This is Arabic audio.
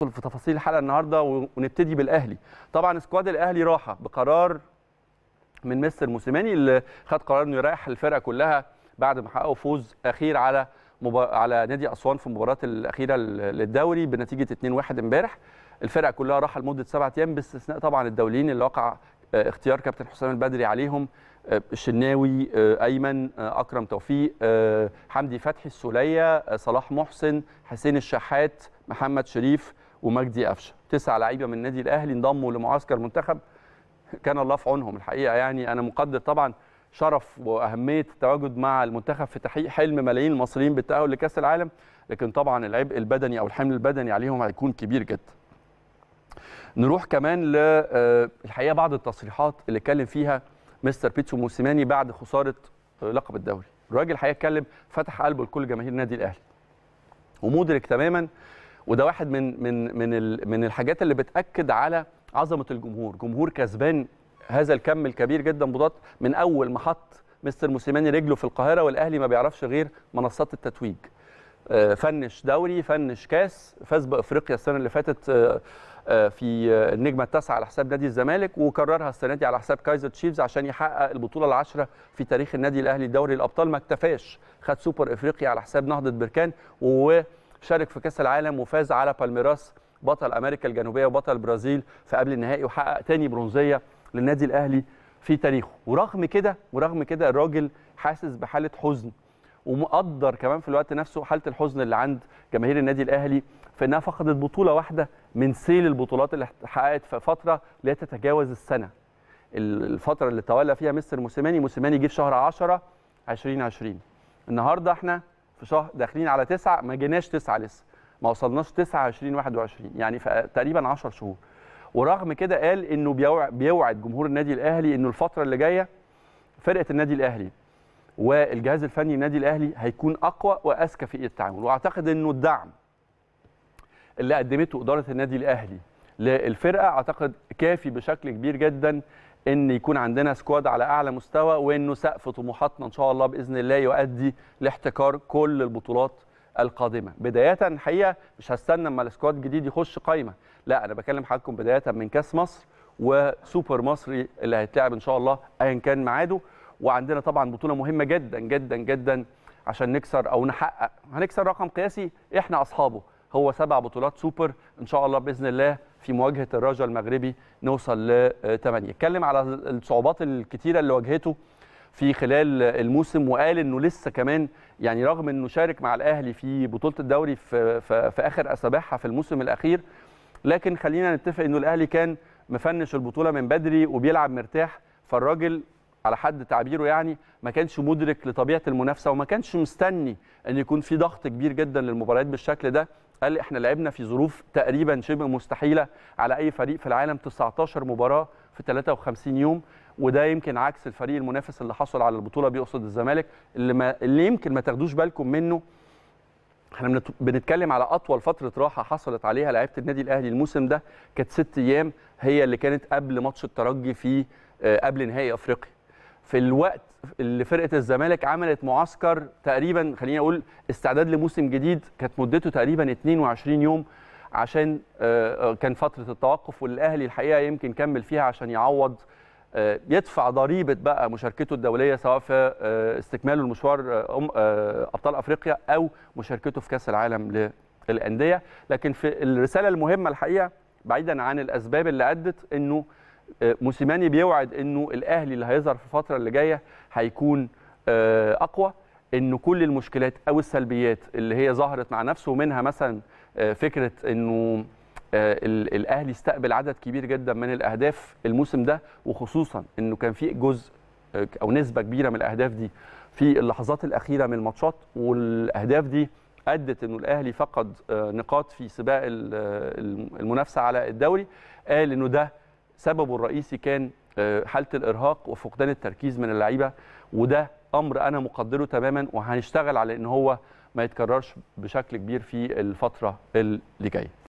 في تفاصيل الحلقه النهارده ونبتدي بالاهلي طبعا سكواد الاهلي راحه بقرار من مستر موسيماني اللي خد قرار انه يريح الفرقه كلها بعد ما حققوا فوز اخير على مب... على نادي اسوان في المباراه الاخيره للدوري بنتيجه 2-1 امبارح الفرقه كلها راحه لمده سبعة ايام باستثناء طبعا الدوليين اللي وقع آه، اختيار كابتن حسام البدري عليهم آه، الشناوي آه، ايمن اكرم توفيق حمدي فتحي السوليه صلاح محسن حسين الشحات محمد شريف ومجدي قفشه تسع لعيبه من النادي الاهلي انضموا لمعسكر منتخب كان الله في عونهم الحقيقه يعني انا مقدر طبعا شرف واهميه التواجد مع المنتخب في تحقيق حلم ملايين المصريين بالتاهل لكاس العالم لكن طبعا العبء البدني او الحمل البدني عليهم هيكون كبير جدا نروح كمان للحقيقه آه، بعض التصريحات اللي اتكلم فيها مستر بيتسو موسيماني بعد خساره آه، لقب الدوري الراجل الحقيقه اتكلم فتح قلبه لكل جماهير النادي الاهلي ومدرك تماما وده واحد من من من من الحاجات اللي بتاكد على عظمه الجمهور جمهور كسبان هذا الكم الكبير جدا مضاد من اول ما حط مستر موسيماني رجله في القاهره والاهلي ما بيعرفش غير منصات التتويج آه، فنش دوري فنش كاس فاز بافريقيا السنه اللي فاتت آه، آه، في النجمه التاسعه على حساب نادي الزمالك وكررها السنه دي على حساب كايزر تشيفز عشان يحقق البطوله العاشره في تاريخ النادي الاهلي دوري الابطال ما اكتفاش خد سوبر افريقيا على حساب نهضه بركان و شارك في كاس العالم وفاز على بالميراس بطل امريكا الجنوبيه وبطل البرازيل في قبل النهائي وحقق تاني برونزيه للنادي الاهلي في تاريخه ورغم كده ورغم كده الراجل حاسس بحاله حزن ومقدر كمان في الوقت نفسه حاله الحزن اللي عند جماهير النادي الاهلي في انها فقدت بطوله واحده من سيل البطولات اللي اتحققت في فتره لا تتجاوز السنه الفتره اللي تولى فيها مستر موسيماني موسيماني جه في شهر 10 2020 النهارده احنا في شهر داخلين على تسعه ما جيناش تسعه لسه ما وصلناش تسعه 20 21 يعني تقريبا 10 شهور ورغم كده قال انه بيوعد جمهور النادي الاهلي انه الفتره اللي جايه فرقه النادي الاهلي والجهاز الفني للنادي الاهلي هيكون اقوى واذكى في التعامل واعتقد انه الدعم اللي قدمته اداره النادي الاهلي للفرقه اعتقد كافي بشكل كبير جدا ان يكون عندنا سكواد على اعلى مستوى وانه سقف طموحاتنا ان شاء الله باذن الله يؤدي لاحتكار كل البطولات القادمه بدايه الحقيقه مش هستنى اما السكواد الجديد يخش قايمه لا انا بكلم حضراتكم بدايه من كاس مصر وسوبر مصري اللي هيتلعب ان شاء الله ايا كان ميعاده وعندنا طبعا بطوله مهمه جدا جدا جدا عشان نكسر او نحقق هنكسر رقم قياسي احنا اصحابه هو سبع بطولات سوبر ان شاء الله باذن الله في مواجهه الرجاء المغربي نوصل ل 8 اتكلم على الصعوبات الكتيره اللي واجهته في خلال الموسم وقال انه لسه كمان يعني رغم انه شارك مع الاهلي في بطوله الدوري في, في, في اخر اسابيعها في الموسم الاخير لكن خلينا نتفق انه الاهلي كان مفنش البطوله من بدري وبيلعب مرتاح فالراجل على حد تعبيره يعني ما كانش مدرك لطبيعه المنافسه وما كانش مستني ان يكون في ضغط كبير جدا للمباريات بالشكل ده قال لي احنا لعبنا في ظروف تقريبا شبه مستحيله على اي فريق في العالم 19 مباراه في 53 يوم وده يمكن عكس الفريق المنافس اللي حصل على البطوله بيقصد الزمالك اللي ما اللي يمكن ما تاخدوش بالكم منه احنا بنتكلم على اطول فتره راحه حصلت عليها لعيبه النادي الاهلي الموسم ده كانت ست ايام هي اللي كانت قبل ماتش الترجي في آه، قبل نهائي افريقيا في الوقت اللي فرقه الزمالك عملت معسكر تقريبا خليني اقول استعداد لموسم جديد كانت مدته تقريبا 22 يوم عشان آه، آه، كان فتره التوقف والاهلي الحقيقه يمكن كمل فيها عشان يعوض آه، يدفع ضريبه بقى مشاركته الدوليه سواء في استكماله المشوار ابطال افريقيا او مشاركته في كاس العالم للانديه لكن في الرساله المهمه الحقيقه بعيدا عن الاسباب اللي ادت انه آه، موسيماني بيوعد انه الاهلي اللي هيظهر في الفتره اللي جايه هيكون آه، اقوى انه كل المشكلات او السلبيات اللي هي ظهرت مع نفسه منها مثلا آه، فكره انه الاهلي استقبل عدد كبير جدا من الاهداف الموسم ده وخصوصا انه كان في جزء او نسبه كبيره من الاهداف دي في اللحظات الاخيره من الماتشات والاهداف دي ادت انه الاهلي فقد نقاط في سباق المنافسه على الدوري قال انه ده سببه الرئيسي كان آه، حاله الارهاق وفقدان التركيز من اللعيبه وده امر انا مقدره تماما وهنشتغل على ان هو ما يتكررش بشكل كبير في الفتره اللي جايه